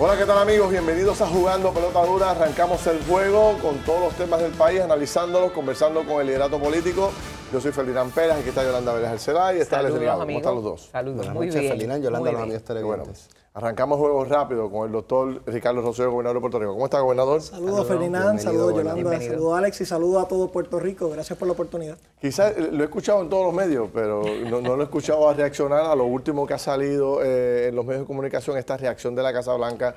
Hola, ¿qué tal amigos? Bienvenidos a Jugando Pelota Dura. Arrancamos el juego con todos los temas del país, analizándolos, conversando con el liderato político. Yo soy Ferdinand Pérez, aquí está Yolanda Vélez Arcelá y está Alex ¿Cómo están los dos? Saludos. Buenas muy noches, bien. Ferdinand. Yolanda, los amigos televidentes. Arrancamos juego rápido con el doctor Ricardo Rosselló, gobernador de Puerto Rico. ¿Cómo está, gobernador? Saludos, Ferdinand, saludos, Yolanda, saludos, Alex, y saludos a todo Puerto Rico. Gracias por la oportunidad. Quizás eh, lo he escuchado en todos los medios, pero no, lo he escuchado a reaccionar a lo último que ha salido eh, en los medios de comunicación, esta reacción de la Casa Blanca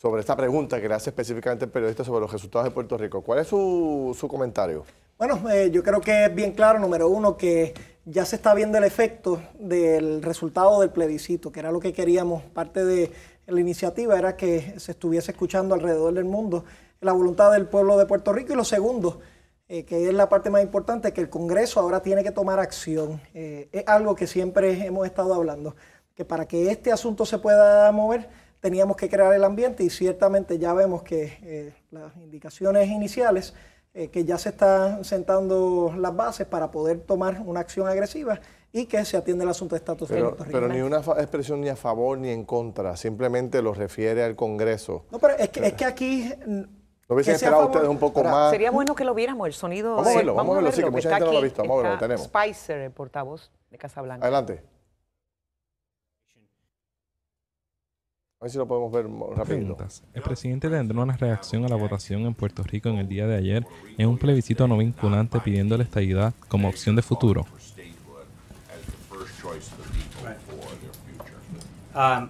sobre esta pregunta que le hace específicamente el periodista sobre los resultados de Puerto Rico. ¿Cuál es su, comentario? Bueno, eh, yo creo que es bien claro, número uno, que ya se está viendo el efecto del resultado del plebiscito, que era lo que queríamos. Parte de la iniciativa era que se estuviese escuchando alrededor del mundo la voluntad del pueblo de Puerto Rico. Y lo segundo, eh, que es la parte más importante, que el Congreso ahora tiene que tomar acción. Eh, es algo que siempre hemos estado hablando, que para que este asunto se pueda mover teníamos que crear el ambiente y ciertamente ya vemos que eh, las indicaciones iniciales eh, que ya se están sentando las bases para poder tomar una acción agresiva y que se atiende el asunto de estatus pero, Pero ni una expresión ni a favor ni en contra, simplemente lo refiere al Congreso. No, pero es que, es que aquí... Lo mm, hubiesen esperado ustedes un poco más? Sería bueno que lo viéramos, el sonido... Vamos a verlo, vamos a verlo, sí, que mucha gente no lo ha visto. Vamos a verlo, tenemos. Spicer, el portavoz de Casa Blanca. Adelante. A ver si lo podemos ver rápido. El presidente tendrá una reacción a la votación en Puerto Rico en el día de ayer en un plebiscito no vinculante pidiendo la estabilidad como opción de futuro. Um,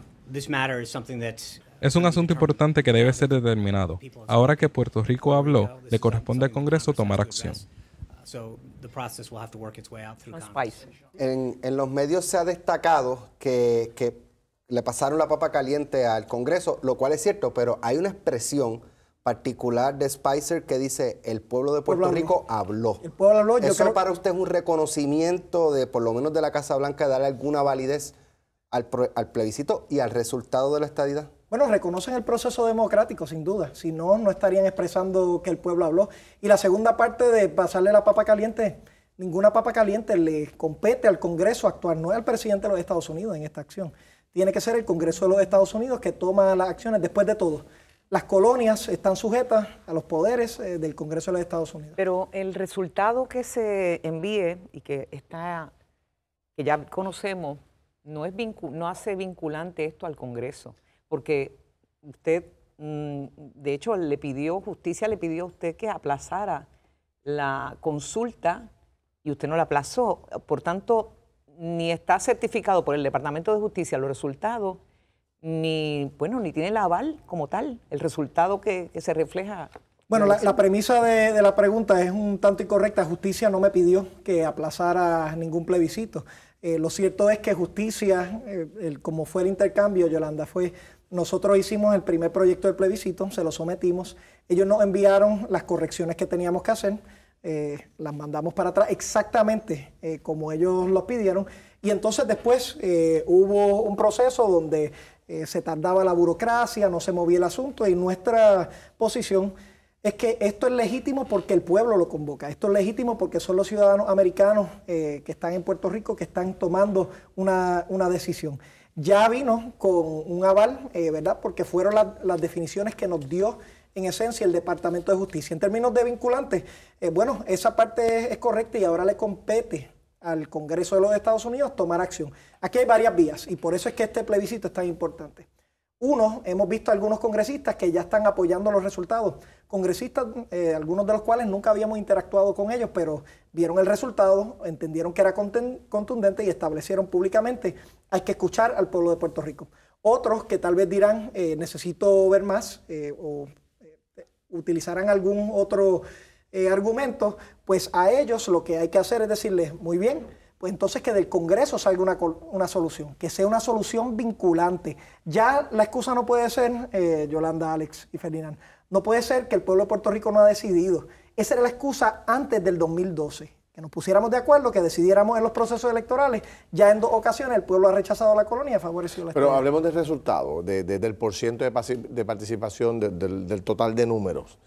es un asunto importante que debe ser determinado. Ahora que Puerto Rico habló, le corresponde al Congreso tomar acción. En, los medios se ha destacado que, que le pasaron la papa caliente al Congreso, lo cual es cierto, pero hay una expresión particular de Spicer que dice el pueblo de Puerto Rico habló. El pueblo ¿Eso para usted es un reconocimiento de, por lo menos de la Casa Blanca, de darle alguna validez al, al, plebiscito y al resultado de la estadidad? Bueno, reconocen el proceso democrático, sin duda. Si no, no estarían expresando que el pueblo habló. Y la segunda parte de pasarle la papa caliente, ninguna papa caliente le compete al Congreso actuar, no es al presidente de los Estados Unidos en esta acción tiene que ser el Congreso de los Estados Unidos que toma las acciones después de todo. Las colonias están sujetas a los poderes eh, del Congreso de los Estados Unidos. Pero el resultado que se envíe y que está que ya conocemos no es no hace vinculante esto al Congreso, porque usted mm, de hecho le pidió justicia le pidió a usted que aplazara la consulta y usted no la aplazó. Por tanto, ni está certificado por el Departamento de Justicia los resultados, ni, bueno, ni tiene el aval como tal, el resultado que, se refleja. Bueno, la, premisa de, la pregunta es un tanto incorrecta. Justicia no me pidió que aplazara ningún plebiscito. Eh, lo cierto es que justicia, eh, como fue el intercambio, Yolanda, fue nosotros hicimos el primer proyecto del plebiscito, se lo sometimos, ellos nos enviaron las correcciones que teníamos que hacer eh, las mandamos para atrás exactamente eh, como ellos lo pidieron. Y entonces después eh, hubo un proceso donde se tardaba la burocracia, no se movía el asunto y nuestra posición es que esto es legítimo porque el pueblo lo convoca, esto es legítimo porque son los ciudadanos americanos que están en Puerto Rico que están tomando una, decisión. Ya vino con un aval, ¿verdad? Porque fueron las definiciones que nos dio en esencia el Departamento de Justicia. En términos de vinculantes, eh, bueno, esa parte es, correcta y ahora le compete al Congreso de los Estados Unidos tomar acción. Aquí hay varias vías y por eso es que este plebiscito es tan importante. Uno, hemos visto algunos congresistas que ya están apoyando los resultados. Congresistas, eh, algunos de los cuales nunca habíamos interactuado con ellos, pero vieron el resultado, entendieron que era contundente y establecieron públicamente, hay que escuchar al pueblo de Puerto Rico. Otros que tal vez dirán, eh, necesito ver más o utilizarán algún otro eh, argumento, pues a ellos lo que hay que hacer es decirles, muy bien, pues entonces que del Congreso salga una, una solución, que sea una solución vinculante. Ya la excusa no puede ser, eh, Yolanda, Alex y Ferdinand, no puede ser que el pueblo de Puerto Rico no ha decidido. Esa era la excusa antes del 2012 que nos pusiéramos de acuerdo, que decidiéramos en los procesos electorales. Ya en dos ocasiones el pueblo ha rechazado la colonia y ha favorecido la Pero hablemos del resultado, del porcentaje de participación, del, total de números.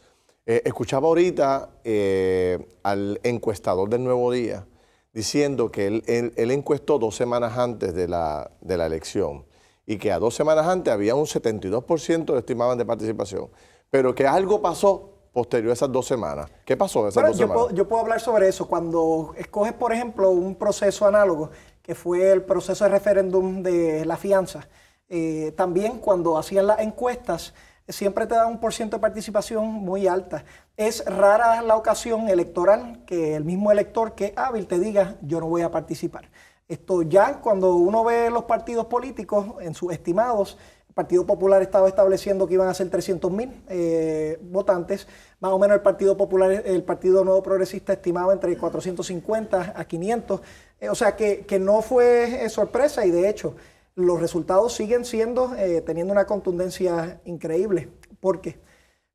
Eh, escuchaba ahorita eh, al encuestador del Nuevo Día diciendo que él, encuestó dos semanas antes de la, elección y que a dos semanas antes había un 72% estimaban de participación, pero que algo pasó posterior a esas dos semanas. ¿Qué pasó en esas bueno, dos yo semanas? Puedo, yo puedo hablar sobre eso. Cuando escoges, por ejemplo, un proceso análogo, que fue el proceso de referéndum de la fianza, eh, también cuando hacían las encuestas, siempre te dan un porcentaje de participación muy alta. Es rara la ocasión electoral que el mismo elector que es hábil te diga, yo no voy a participar. Esto ya cuando uno ve los partidos políticos en sus estimados, el Partido Popular estaba estableciendo que iban a ser 300.000 mil eh, votantes. Más o menos el Partido Popular, el Partido Nuevo Progresista estimaba entre 450 a 500. Eh, o sea que, no fue eh, sorpresa y de hecho los resultados siguen siendo, teniendo una contundencia increíble. Porque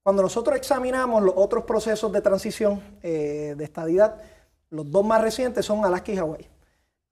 Cuando nosotros examinamos los otros procesos de transición de estadidad, los dos más recientes son Alaska y Hawái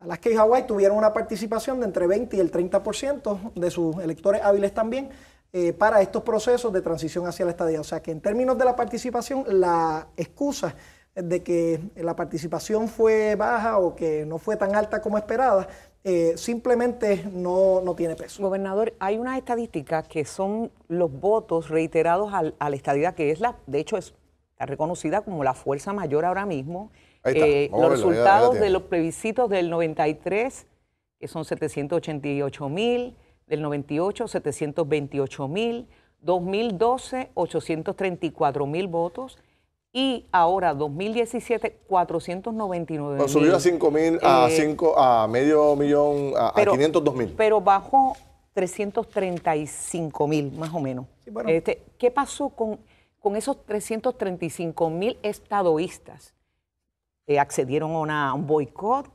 las que y Hawái tuvieron una participación de entre 20 y el 30% de sus electores hábiles también eh, para estos procesos de transición hacia la estadía. O sea que en términos de la participación, la excusa de que la participación fue baja o que no fue tan alta como esperada, eh, simplemente no, no, tiene peso. Gobernador, hay una estadística que son los votos reiterados al, a la estadía, que es la, de hecho, es reconocida como la fuerza mayor ahora mismo eh, los resultados de los plebiscitos del 93, que son 788 mil, del 98, 728 mil, 2012, 834 mil votos. Y ahora, 2017, 499 mil. Subió a 5 mil, a, eh, a medio millón, a, 502 mil. Pero bajó 335 mil, más o menos. Este, ¿Qué pasó con, con esos 335 mil estadoístas? Eh, accedieron a, un boicot,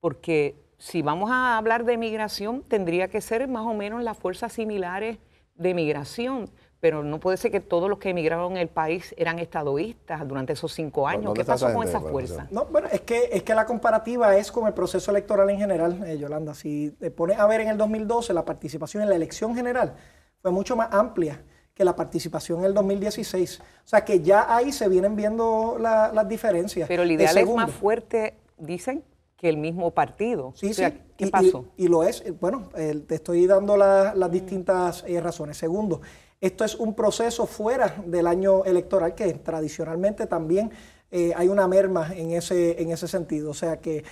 porque si vamos a hablar de migración, tendría que ser más o menos las fuerzas similares de migración, pero no puede ser que todos los que emigraron en el país eran estadoístas durante esos cinco años. ¿Qué pasó con esas fuerzas? No, bueno, es que, es que la comparativa es con el proceso electoral en general, eh, Yolanda. Si te pones a ver en el 2012, la participación en la elección general fue mucho más amplia que la participación en el 2016. O sea que ya ahí se vienen viendo las diferencias. Pero el ideal es más fuerte, dicen, que el mismo partido. Sí, sí. ¿Qué y, pasó? Y, lo es. Eh, bueno, te estoy dando las distintas eh, razones. Segundo, esto es un proceso fuera del año electoral que tradicionalmente también eh, hay una merma en ese, en ese sentido. O sea que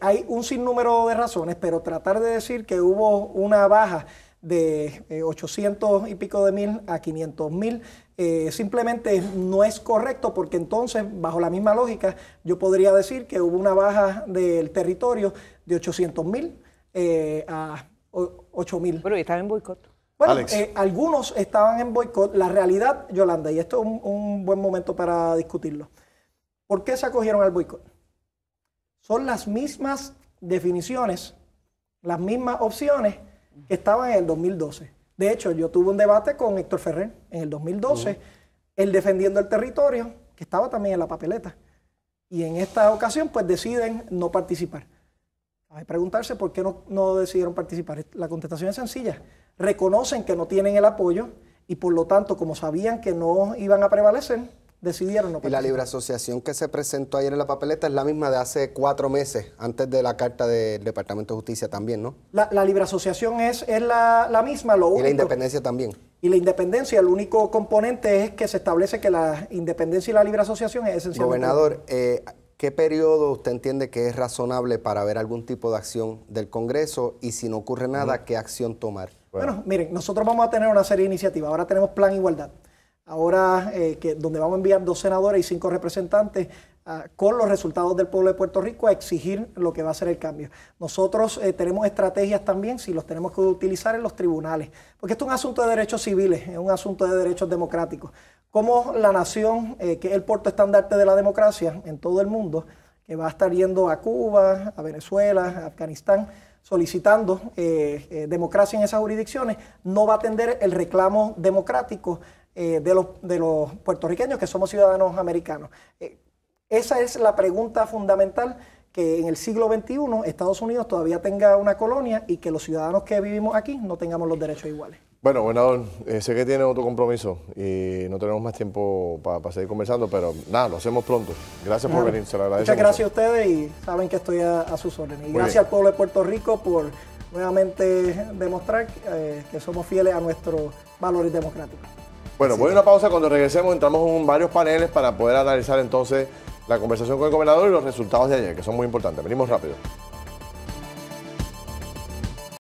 hay un sinnúmero de razones, pero tratar de decir que hubo una baja de 800 eh, y pico de mil a 500 mil. Eh, simplemente no es correcto porque entonces, bajo la misma lógica, yo podría decir que hubo una baja del territorio de 800 mil eh, a 8 mil. Pero están en boicot. Bueno, algunos estaban en boicot. La realidad, Yolanda, y esto es un buen momento para discutirlo. ¿Por qué se acogieron al boicot? Son las mismas definiciones, las mismas opciones estaba estaban en el 2012. De hecho, yo tuve un debate con Héctor Ferrer en el 2012, él defendiendo el territorio, que estaba también en la papeleta. Y en esta ocasión, pues deciden no participar. Hay que preguntarse por qué no decidieron participar. La contestación es sencilla. Reconocen que no tienen el apoyo y por lo tanto, como sabían que no iban a prevalecer, decidieron Y la libre asociación que se presentó ayer en la papeleta es la misma de hace cuatro meses, antes de la carta del Departamento de Justicia también, ¿no? La, libre asociación es, es la, misma, lo único. Y la independencia también. Y la independencia, el único componente es que se establece que la independencia y la libre asociación es esencial. Gobernador, eh, ¿qué periodo usted entiende que es razonable para ver algún tipo de acción del Congreso? Y si no ocurre nada, ¿qué acción tomar? bueno miren, nosotros vamos a tener una serie de iniciativas. Ahora tenemos Plan Igualdad ahora eh, que, donde vamos a enviar dos senadores y cinco representantes ah, con los resultados del pueblo de Puerto Rico a exigir lo que va a ser el cambio. Nosotros eh, tenemos estrategias también, si los tenemos que utilizar en los tribunales, porque esto es un asunto de derechos civiles, es un asunto de derechos democráticos. Como la nación, eh, que es el puerto estandarte de la democracia en todo el mundo, que va a estar yendo a Cuba, a Venezuela, a Afganistán, solicitando democracia en esas jurisdicciones, no va a atender el reclamo democrático eh, de, los, puertorriqueños que somos ciudadanos americanos. Eh, esa es la pregunta fundamental que en el siglo XXI Estados Unidos todavía tenga una colonia y que los ciudadanos que vivimos aquí no tengamos los derechos iguales. Bueno, gobernador, eh, sé que tiene otro compromiso y no tenemos más tiempo para seguir conversando, pero nada, lo hacemos pronto. Gracias por venir, se lo agradezco. Muchas gracias a ustedes y saben que estoy a, sus órdenes. Y gracias al pueblo de Puerto Rico por nuevamente demostrar que somos fieles a nuestros valores democráticos. Bueno, voy a una pausa. Cuando regresemos, entramos en varios paneles para poder analizar entonces la conversación con el gobernador y los resultados de ayer, que son muy importantes. Venimos rápido.